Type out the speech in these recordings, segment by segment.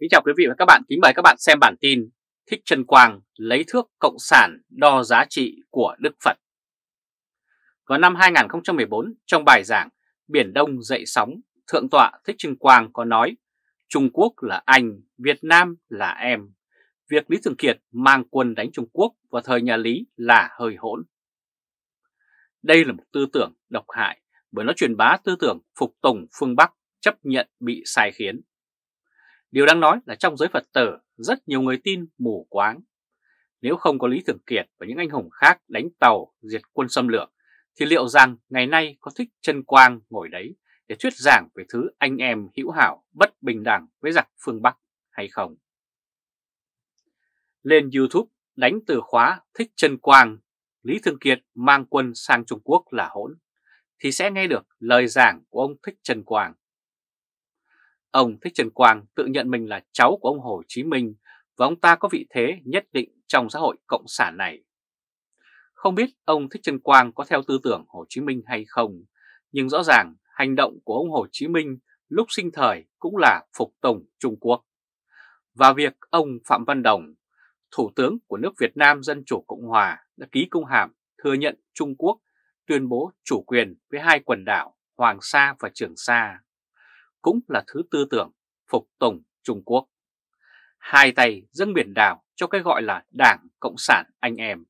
Kính chào quý vị và các bạn, kính mời các bạn xem bản tin Thích Trần Quang lấy thước cộng sản đo giá trị của Đức Phật. Vào năm 2014, trong bài giảng Biển Đông dậy sóng, Thượng tọa Thích Trần Quang có nói Trung Quốc là anh, Việt Nam là em. Việc Lý Thường Kiệt mang quân đánh Trung Quốc vào thời nhà Lý là hơi hỗn. Đây là một tư tưởng độc hại bởi nó truyền bá tư tưởng phục tùng phương Bắc chấp nhận bị sai khiến. Điều đáng nói là trong giới Phật tử, rất nhiều người tin mù quáng. Nếu không có Lý Thường Kiệt và những anh hùng khác đánh tàu, diệt quân xâm lược, thì liệu rằng ngày nay có thích chân quang ngồi đấy để thuyết giảng về thứ anh em hữu hảo bất bình đẳng với giặc phương Bắc hay không? Lên YouTube đánh từ khóa thích chân quang, Lý Thường Kiệt mang quân sang Trung Quốc là hỗn, thì sẽ nghe được lời giảng của ông Thích Trần Quang. Ông Thích Trần Quang tự nhận mình là cháu của ông Hồ Chí Minh và ông ta có vị thế nhất định trong xã hội cộng sản này. Không biết ông Thích Trần Quang có theo tư tưởng Hồ Chí Minh hay không, nhưng rõ ràng hành động của ông Hồ Chí Minh lúc sinh thời cũng là phục tùng Trung Quốc. Và việc ông Phạm Văn Đồng, Thủ tướng của nước Việt Nam Dân Chủ Cộng Hòa đã ký công hàm thừa nhận Trung Quốc tuyên bố chủ quyền với hai quần đảo Hoàng Sa và Trường Sa cũng là thứ tư tưởng phục tùng Trung Quốc. Hai tay dâng biển đảo cho cái gọi là Đảng Cộng sản anh em.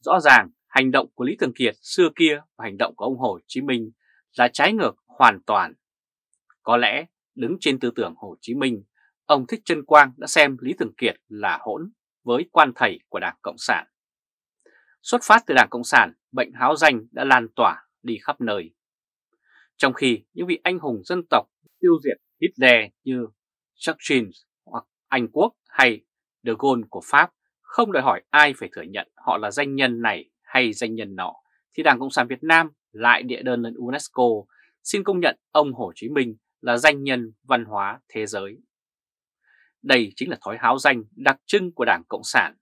Rõ ràng hành động của Lý Thường Kiệt xưa kia và hành động của ông Hồ Chí Minh là trái ngược hoàn toàn. Có lẽ đứng trên tư tưởng Hồ Chí Minh, ông Thích Trân Quang đã xem Lý Thường Kiệt là hỗn với quan thầy của Đảng Cộng sản. Xuất phát từ Đảng Cộng sản, bệnh háo danh đã lan tỏa đi khắp nơi. Trong khi những vị anh hùng dân tộc tiêu diệt Hitler như Churchill hoặc Anh Quốc hay De Gaulle của Pháp không đòi hỏi ai phải thừa nhận họ là danh nhân này hay danh nhân nọ, thì Đảng Cộng sản Việt Nam lại địa đơn lên UNESCO xin công nhận ông Hồ Chí Minh là danh nhân văn hóa thế giới. Đây chính là thói háo danh đặc trưng của Đảng Cộng sản.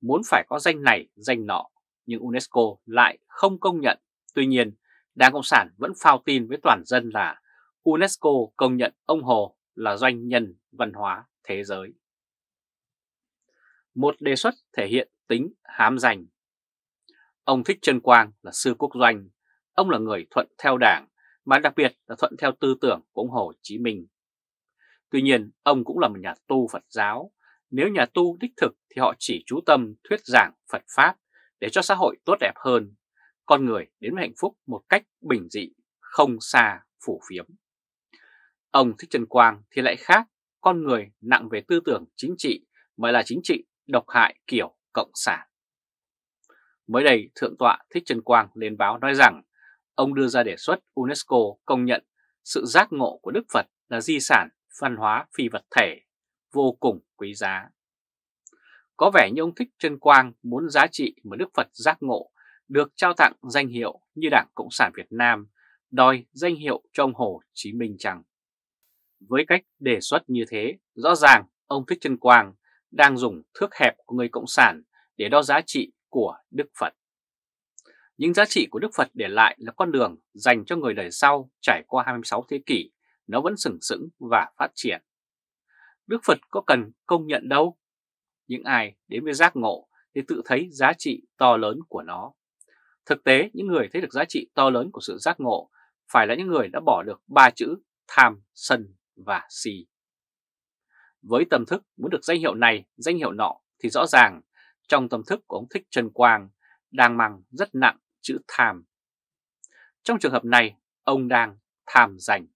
Muốn phải có danh này, danh nọ, nhưng UNESCO lại không công nhận. Tuy nhiên, Đảng Cộng sản vẫn phao tin với toàn dân là UNESCO công nhận ông Hồ là doanh nhân văn hóa thế giới. Một đề xuất thể hiện tính hám giành. Ông Thích Trân Quang là sư quốc doanh, ông là người thuận theo đảng, mà đặc biệt là thuận theo tư tưởng của ông Hồ Chí Minh. Tuy nhiên, ông cũng là một nhà tu Phật giáo. Nếu nhà tu đích thực thì họ chỉ chú tâm thuyết giảng Phật Pháp để cho xã hội tốt đẹp hơn, con người đến với hạnh phúc một cách bình dị, không xa phủ phiếm. Ông Thích Trần Quang thì lại khác, con người nặng về tư tưởng chính trị mà là chính trị độc hại kiểu cộng sản. Mới đây, Thượng tọa Thích Trần Quang lên báo nói rằng ông đưa ra đề xuất UNESCO công nhận sự giác ngộ của Đức Phật là di sản văn hóa phi vật thể, vô cùng quý giá. Có vẻ như ông Thích Trân Quang muốn giá trị mà Đức Phật giác ngộ được trao tặng danh hiệu như Đảng Cộng sản Việt Nam đòi danh hiệu cho ông Hồ Chí Minh chẳng Với cách đề xuất như thế, rõ ràng ông Thích Trân Quang đang dùng thước hẹp của người Cộng sản để đo giá trị của Đức Phật. Những giá trị của Đức Phật để lại là con đường dành cho người đời sau trải qua 26 thế kỷ, nó vẫn sừng sững và phát triển. Đức Phật có cần công nhận đâu? Những ai đến với giác ngộ thì tự thấy giá trị to lớn của nó. Thực tế, những người thấy được giá trị to lớn của sự giác ngộ phải là những người đã bỏ được ba chữ tham, sân và si. Với tâm thức muốn được danh hiệu này, danh hiệu nọ thì rõ ràng trong tâm thức của ông Thích Trần Quang đang mang rất nặng chữ tham. Trong trường hợp này, ông đang tham giành.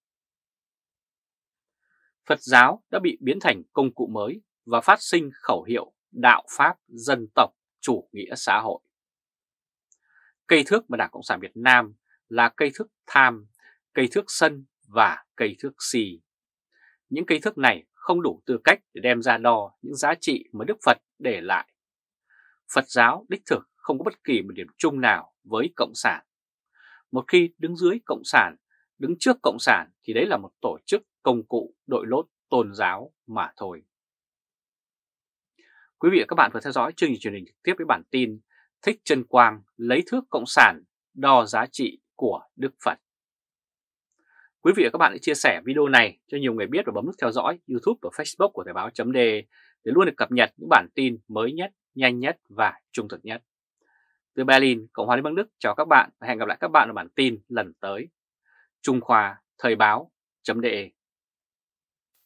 Phật giáo đã bị biến thành công cụ mới và phát sinh khẩu hiệu đạo pháp dân tộc chủ nghĩa xã hội. Cây thước mà Đảng Cộng sản Việt Nam là cây thước tham, cây thước sân và cây thước xì. Những cây thước này không đủ tư cách để đem ra đo những giá trị mà Đức Phật để lại. Phật giáo đích thực không có bất kỳ một điểm chung nào với Cộng sản. Một khi đứng dưới Cộng sản, đứng trước Cộng sản thì đấy là một tổ chức công cụ đội lốt tôn giáo mà thôi. Quý vị và các bạn vừa theo dõi chương trình truyền hình trực tiếp với bản tin Thích Trân Quang lấy thước cộng sản đo giá trị của Đức Phật. Quý vị và các bạn hãy chia sẻ video này cho nhiều người biết và bấm nút theo dõi YouTube và Facebook của Thời báo chấm để luôn được cập nhật những bản tin mới nhất, nhanh nhất và trung thực nhất. Từ Berlin, Cộng hòa Liên bang Đức chào các bạn và hẹn gặp lại các bạn ở bản tin lần tới. Trung Khoa Thời báo chấm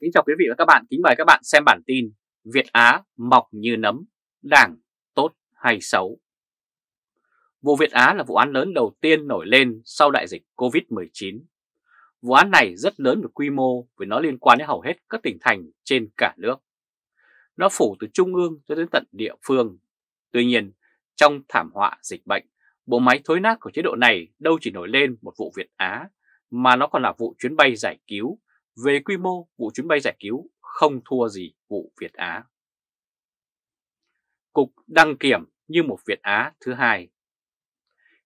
Kính chào quý vị và các bạn, kính mời các bạn xem bản tin Việt Á mọc như nấm, đảng tốt hay xấu Vụ Việt Á là vụ án lớn đầu tiên nổi lên sau đại dịch COVID-19. Vụ án này rất lớn về quy mô vì nó liên quan đến hầu hết các tỉnh thành trên cả nước. Nó phủ từ trung ương cho đến tận địa phương. Tuy nhiên, trong thảm họa dịch bệnh, bộ máy thối nát của chế độ này đâu chỉ nổi lên một vụ Việt Á, mà nó còn là vụ chuyến bay giải cứu. Về quy mô, vụ chuyến bay giải cứu không thua gì vụ Việt Á. Cục đăng kiểm như một Việt Á thứ hai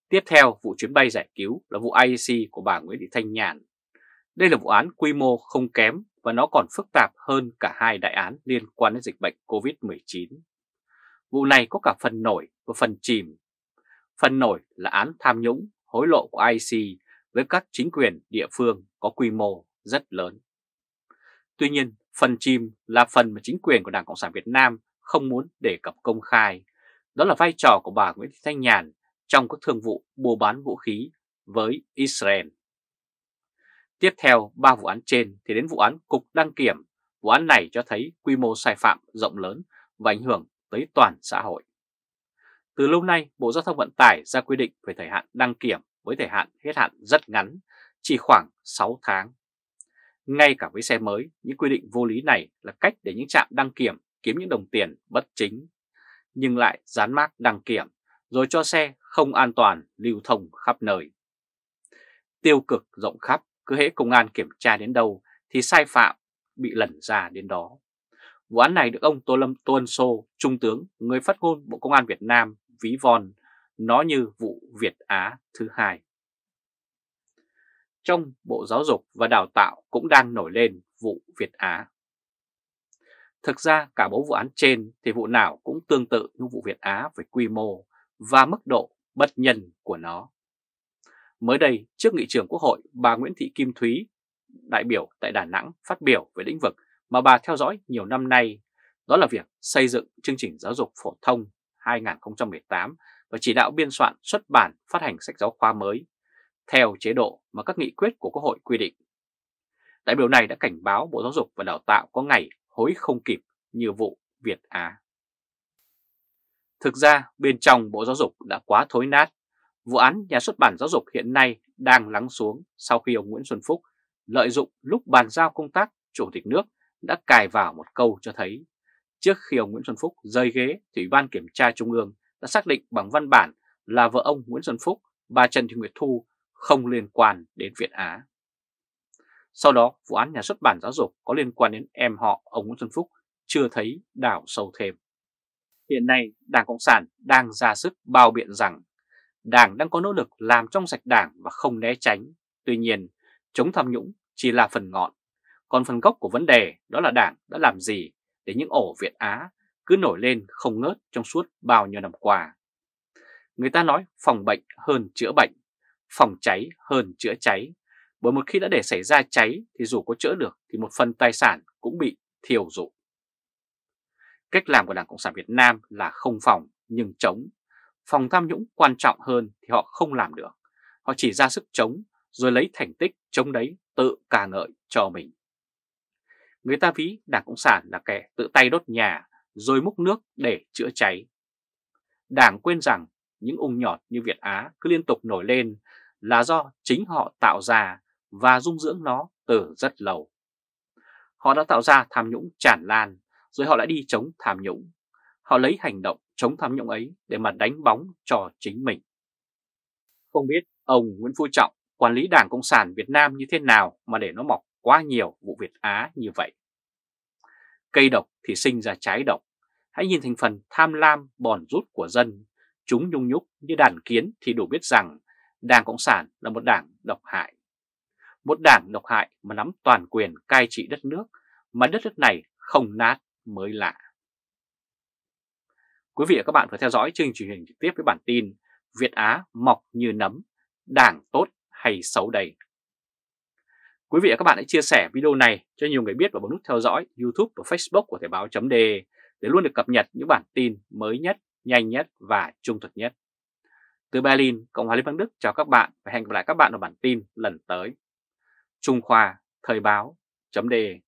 Tiếp theo, vụ chuyến bay giải cứu là vụ IEC của bà Nguyễn Thị Thanh Nhàn. Đây là vụ án quy mô không kém và nó còn phức tạp hơn cả hai đại án liên quan đến dịch bệnh COVID-19. Vụ này có cả phần nổi và phần chìm. Phần nổi là án tham nhũng, hối lộ của IEC với các chính quyền địa phương có quy mô rất lớn. Tuy nhiên, phần chìm là phần mà chính quyền của Đảng Cộng sản Việt Nam không muốn đề cập công khai. Đó là vai trò của bà Nguyễn Thị Thanh Nhàn trong các thương vụ mua bán vũ khí với Israel. Tiếp theo ba vụ án trên thì đến vụ án Cục Đăng Kiểm. Vụ án này cho thấy quy mô sai phạm rộng lớn và ảnh hưởng tới toàn xã hội. Từ lâu nay, Bộ Giao thông Vận tải ra quy định về thời hạn đăng kiểm với thời hạn hết hạn rất ngắn, chỉ khoảng 6 tháng. Ngay cả với xe mới, những quy định vô lý này là cách để những trạm đăng kiểm kiếm những đồng tiền bất chính, nhưng lại dán mác đăng kiểm rồi cho xe không an toàn lưu thông khắp nơi. Tiêu cực rộng khắp, cứ hễ công an kiểm tra đến đâu thì sai phạm bị lẩn ra đến đó. Vụ án này được ông Tô Lâm Tô Ân Sô, Trung tướng, người phát ngôn Bộ Công an Việt Nam, ví von, nó như vụ Việt Á thứ hai. Trong Bộ Giáo dục và Đào tạo cũng đang nổi lên vụ Việt Á. Thực ra cả bốn vụ án trên thì vụ nào cũng tương tự như vụ Việt Á về quy mô, và mức độ bất nhân của nó. Mới đây, trước nghị trường Quốc hội, bà Nguyễn Thị Kim Thúy, đại biểu tại Đà Nẵng phát biểu về lĩnh vực mà bà theo dõi nhiều năm nay, đó là việc xây dựng chương trình giáo dục phổ thông 2018 và chỉ đạo biên soạn xuất bản phát hành sách giáo khoa mới, theo chế độ mà các nghị quyết của Quốc hội quy định. Đại biểu này đã cảnh báo Bộ Giáo dục và Đào tạo có ngày hối không kịp như vụ Việt Á. Thực ra bên trong Bộ Giáo dục đã quá thối nát. Vụ án nhà xuất bản giáo dục hiện nay đang lắng xuống sau khi ông Nguyễn Xuân Phúc lợi dụng lúc bàn giao công tác Chủ tịch nước đã cài vào một câu cho thấy. Trước khi ông Nguyễn Xuân Phúc rời ghế thì Ủy ban Kiểm tra Trung ương đã xác định bằng văn bản là vợ ông Nguyễn Xuân Phúc, bà Trần Thị Nguyệt Thu không liên quan đến Việt Á. Sau đó, vụ án nhà xuất bản giáo dục có liên quan đến em họ ông Nguyễn Xuân Phúc chưa thấy đảo sâu thêm hiện nay Đảng Cộng sản đang ra sức bao biện rằng Đảng đang có nỗ lực làm trong sạch Đảng và không né tránh. Tuy nhiên, chống tham nhũng chỉ là phần ngọn. Còn phần gốc của vấn đề đó là Đảng đã làm gì để những ổ Việt Á cứ nổi lên không ngớt trong suốt bao nhiêu năm qua. Người ta nói phòng bệnh hơn chữa bệnh, phòng cháy hơn chữa cháy, bởi một khi đã để xảy ra cháy thì dù có chữa được thì một phần tài sản cũng bị thiêu rụi. Cách làm của Đảng Cộng sản Việt Nam là không phòng nhưng chống. Phòng tham nhũng quan trọng hơn thì họ không làm được. Họ chỉ ra sức chống rồi lấy thành tích chống đấy tự ca ngợi cho mình. Người ta ví Đảng Cộng sản là kẻ tự tay đốt nhà rồi múc nước để chữa cháy. Đảng quên rằng những ung nhọt như Việt Á cứ liên tục nổi lên là do chính họ tạo ra và dung dưỡng nó từ rất lâu. Họ đã tạo ra tham nhũng tràn lan, rồi họ lại đi chống tham nhũng. Họ lấy hành động chống tham nhũng ấy để mà đánh bóng cho chính mình. Không biết ông Nguyễn Phú Trọng quản lý Đảng Cộng sản Việt Nam như thế nào mà để nó mọc quá nhiều vụ Việt Á như vậy. Cây độc thì sinh ra trái độc. Hãy nhìn thành phần tham lam bòn rút của dân. Chúng nhung nhúc như đàn kiến thì đủ biết rằng Đảng Cộng sản là một đảng độc hại. Một đảng độc hại mà nắm toàn quyền cai trị đất nước mà đất nước này không nát mới lạ. Quý vị và các bạn vừa theo dõi chương trình truyền hình trực tiếp với bản tin Việt Á mọc như nấm, đảng tốt hay xấu đầy. Quý vị và các bạn hãy chia sẻ video này cho nhiều người biết và bấm nút theo dõi YouTube và Facebook của Thời báo .de để luôn được cập nhật những bản tin mới nhất, nhanh nhất và trung thực nhất. Từ Berlin, Cộng hòa Liên bang Đức chào các bạn và hẹn gặp lại các bạn ở bản tin lần tới. Trung Khoa, Thời báo, .de